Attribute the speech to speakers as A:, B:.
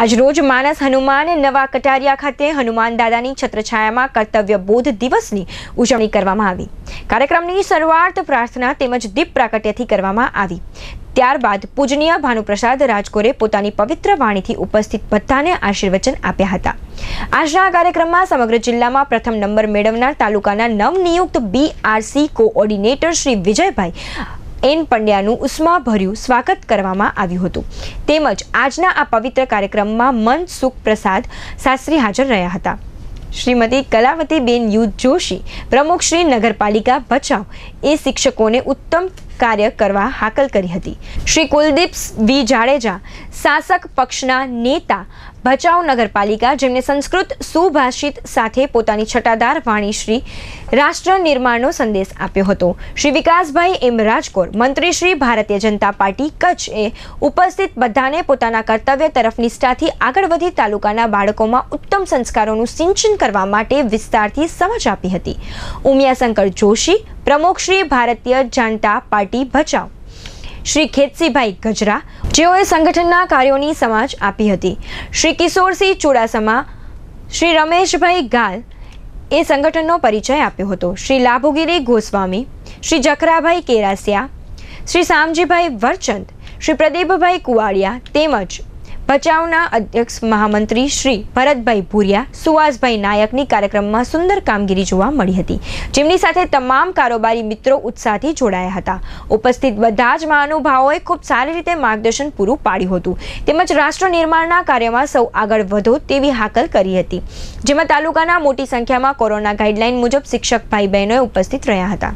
A: આજરોજ માણસ હનુમાન નવા કટારિયા ખાતે હનુમાન દાદાની છત્રછાયામાં કર્તવ્ય બોધ દિવસની ઉજવણી કરવામાં આવી કાર્યક્રમની શરૂઆત પ્રાર્થના તેમજ દીપ પ્રાકટ્યથી કરવામાં આવી ત્યારબાદ પૂજનીય ભાનુપ્રસાદ રાજકોરે પોતાની પવિત્ર વાણીથી ઉપસ્થિત બધાને આશીર્વચન આપ્યા હતા આજના કાર્યક્રમમાં સમગ્ર જિલ્લામાં પ્રથમ નંબર મેળવનાર તાલુકાના નવનિયુક્ત BRC coordinator Shri Vijaybhai N પંડ્યાનું ઉષ્માભર્યું સ્વાગત કરવામાં આવ્યું હતું તેમજ આજના આ પવિત્ર કાર્યક્રમમાં મન સુખ પ્રસાદ શાસ્ત્રી હાજર રહ્યા હતા શ્રીમતી કલાવતીબેન યુદ્ધ જોશી પ્રમુખ શ્રી નગરપાલિકા ભચાઉ એ શિક્ષકોને ઉત્તમ કાર્ય કરવા હાકલ કરી હતી શ્રી કુલદીપ વી જાડેજા શાસક પક્ષના નેતા ભચાઉ નગરપાલિકા જેમને સંસ્કૃત સુભાષિત સાથે પોતાની છટાદાર વાણીશ્રી રાષ્ટ્ર નિર્માણનો સંદેશ આપ્યો હતો શ્રી વિકાસભાઈ એમ રાજકોર મંત્રી શ્રી ભારતીય જનતા પાર્ટી કચ્છએ ઉપસ્થિત બધાને પોતાના કર્તવ્ય તરફ નિષ્ઠાથી આગળ વધી તાલુકાના બાળકોમાં ઉત્તમ સંસ્કારોનું સિંચન કરવા માટે વિસ્તારથી સમજ આપી હતી ઉમિયાશંકર જોશી પ્રમુખશ્રી ભારતીય જનતા પાર્ટી ભચાઉ શ્રી ખેતસીભાઈ ગજરા જેઓએ સંગઠનના કાર્યોની સમાજ આપી હતી શ્રી કિશોરસિંહ ચુડાસમા શ્રી રમેશભાઈ ગાલ એ સંગઠનનો પરિચય આપ્યો હતો શ્રી લાભુગીરી ગોસ્વામી શ્રી જકરાભાઈ કેરાસિયા શ્રી શામજીભાઈ વરચંદ શ્રી પ્રદીપભાઈ કુવાડિયા તેમજ ભચાઉના અધ્યક્ષ મહામંત્રી શ્રી ભરતભાઈ ભૂરિયા સુવાસભાઈ નાયકની કાર્યક્રમમાં સુંદર કામગીરી જોવા મળી હતી જેમની સાથે તમામ કારોબારી મિત્રો ઉત્સાહથી જોડાયા હતા ઉપસ્થિત બધા જ મહાનુભાવોએ ખૂબ સારી રીતે માર્ગદર્શન પૂરું પાડ્યું હતું તેમજ રાષ્ટ્ર નિર્માણના કાર્યમાં સૌ આગળ વધો તેવી હાકલ કરી હતી જેમાં તાલુકાના મોટી સંખ્યામાં કોરોના ગાઈડલાઈન મુજબ શિક્ષક ભાઈ બહેનોએ ઉપસ્થિત રહ્યા હતા